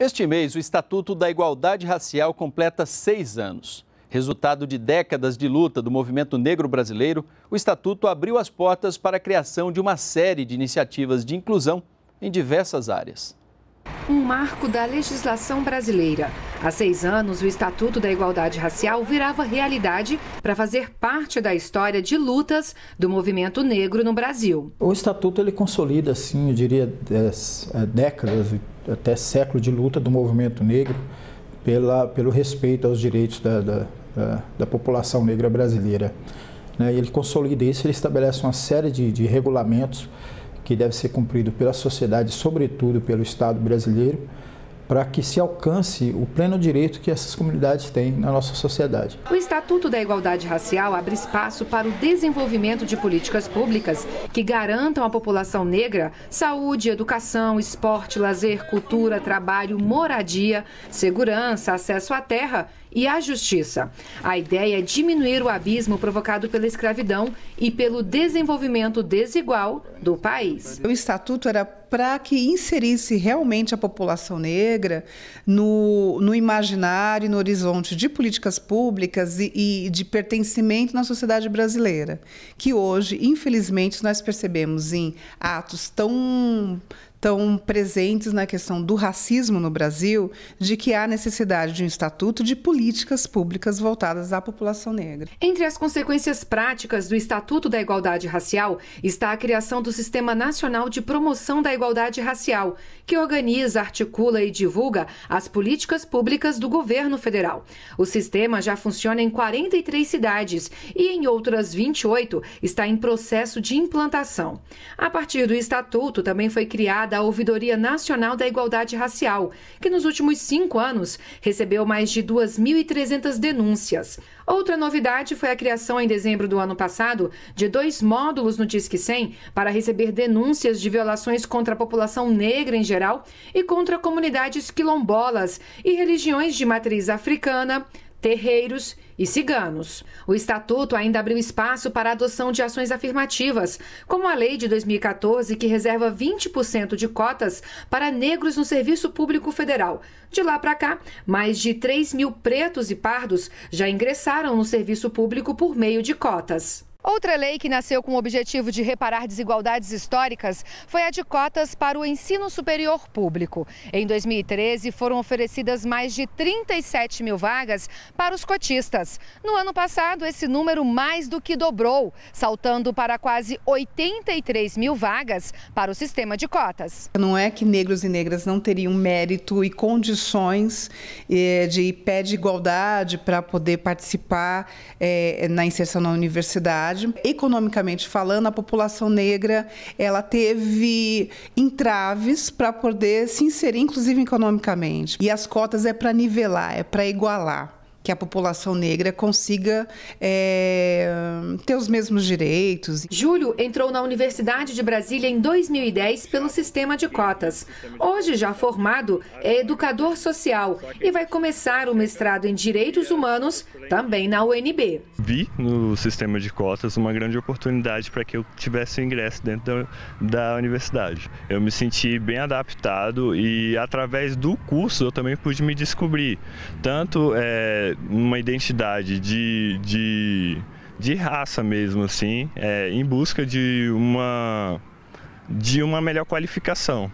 Este mês, o Estatuto da Igualdade Racial completa seis anos. Resultado de décadas de luta do movimento negro brasileiro, o Estatuto abriu as portas para a criação de uma série de iniciativas de inclusão em diversas áreas um marco da legislação brasileira. Há seis anos, o Estatuto da Igualdade Racial virava realidade para fazer parte da história de lutas do movimento negro no Brasil. O Estatuto ele consolida, assim, eu diria, eh, décadas, até séculos de luta do movimento negro pela, pelo respeito aos direitos da, da, da, da população negra brasileira. Né? Ele consolida isso, ele estabelece uma série de, de regulamentos que deve ser cumprido pela sociedade, sobretudo pelo Estado brasileiro, para que se alcance o pleno direito que essas comunidades têm na nossa sociedade. O Estatuto da Igualdade Racial abre espaço para o desenvolvimento de políticas públicas que garantam à população negra saúde, educação, esporte, lazer, cultura, trabalho, moradia, segurança, acesso à terra e à justiça. A ideia é diminuir o abismo provocado pela escravidão e pelo desenvolvimento desigual do país. O estatuto era para que inserisse realmente a população negra no, no imaginário, no horizonte de políticas públicas e, e de pertencimento na sociedade brasileira, que hoje, infelizmente, nós percebemos em atos tão tão presentes na questão do racismo no Brasil, de que há necessidade de um estatuto de políticas públicas voltadas à população negra. Entre as consequências práticas do Estatuto da Igualdade Racial está a criação do Sistema Nacional de Promoção da Igualdade Racial, que organiza, articula e divulga as políticas públicas do governo federal. O sistema já funciona em 43 cidades e em outras 28 está em processo de implantação. A partir do estatuto também foi criada vinculada à Ouvidoria Nacional da Igualdade Racial, que nos últimos cinco anos recebeu mais de 2.300 denúncias. Outra novidade foi a criação em dezembro do ano passado de dois módulos no Disque 100 para receber denúncias de violações contra a população negra em geral e contra comunidades quilombolas e religiões de matriz africana, terreiros e ciganos. O estatuto ainda abriu espaço para a adoção de ações afirmativas, como a lei de 2014 que reserva 20% de cotas para negros no serviço público federal. De lá para cá, mais de 3 mil pretos e pardos já ingressaram no serviço público por meio de cotas. Outra lei que nasceu com o objetivo de reparar desigualdades históricas foi a de cotas para o ensino superior público. Em 2013, foram oferecidas mais de 37 mil vagas para os cotistas. No ano passado, esse número mais do que dobrou, saltando para quase 83 mil vagas para o sistema de cotas. Não é que negros e negras não teriam mérito e condições eh, de pé de igualdade para poder participar eh, na inserção na universidade Economicamente falando, a população negra ela teve entraves para poder se inserir, inclusive economicamente. E as cotas é para nivelar, é para igualar que a população negra consiga é, ter os mesmos direitos. Júlio entrou na Universidade de Brasília em 2010 pelo sistema de cotas. Hoje, já formado, é educador social e vai começar o mestrado em Direitos Humanos também na UNB. Vi no sistema de cotas uma grande oportunidade para que eu tivesse o ingresso dentro da, da universidade. Eu me senti bem adaptado e através do curso eu também pude me descobrir, tanto é, uma identidade de, de, de raça mesmo, assim, é, em busca de uma, de uma melhor qualificação.